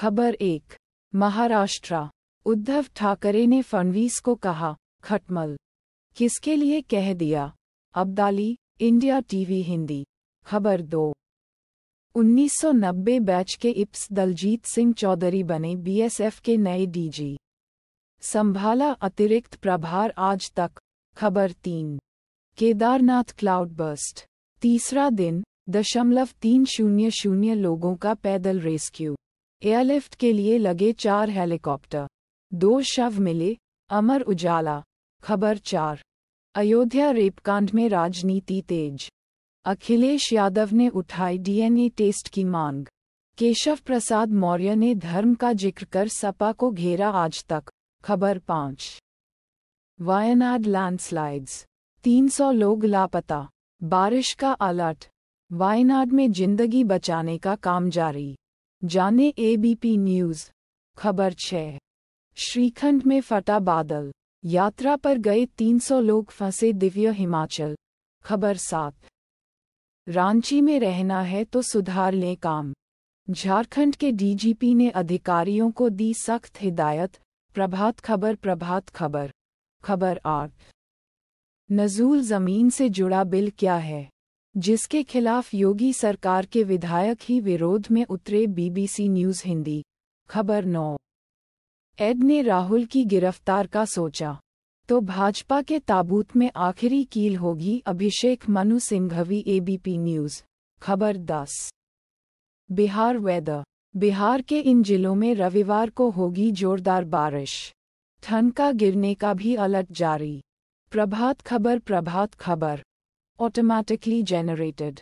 खबर एक महाराष्ट्र उद्धव ठाकरे ने फणवीस को कहा खटमल किसके लिए कह दिया अब्दाली इंडिया टीवी हिंदी खबर दो 1990 बैच के इप्स दलजीत सिंह चौधरी बने बीएसएफ के नए डीजी संभाला अतिरिक्त प्रभार आज तक खबर तीन केदारनाथ क्लाउड बर्स्ट तीसरा दिन दशमलव तीन शून्य शून्य लोगों का पैदल रेस्क्यू एयरलिफ्ट के लिए लगे चार हेलीकॉप्टर दो शव मिले अमर उजाला खबर चार अयोध्या रेपकांड में राजनीति तेज अखिलेश यादव ने उठाई डीएनए टेस्ट की मांग केशव प्रसाद मौर्य ने धर्म का जिक्र कर सपा को घेरा आज तक खबर पाँच वायनाड लैंडस्लाइड्स 300 लोग लापता बारिश का अलर्ट वायनाड में जिंदगी बचाने का काम जारी जाने एबीपी न्यूज खबर छः श्रीखंड में फटा बादल यात्रा पर गए 300 लोग फंसे दिव्य हिमाचल खबर सात रांची में रहना है तो सुधार लें काम झारखंड के डीजीपी ने अधिकारियों को दी सख्त हिदायत प्रभात खबर प्रभात खबर खबर आठ नजूल जमीन से जुड़ा बिल क्या है जिसके खिलाफ योगी सरकार के विधायक ही विरोध में उतरे बीबीसी न्यूज हिंदी खबर नौ एड ने राहुल की गिरफ्तार का सोचा तो भाजपा के ताबूत में आखिरी कील होगी अभिषेक मनु सिंघवी एबीपी न्यूज खबर दस बिहार वेदर बिहार के इन जिलों में रविवार को होगी जोरदार बारिश ठनका गिरने का भी अलर्ट जारी प्रभात खबर प्रभात खबर automatically generated.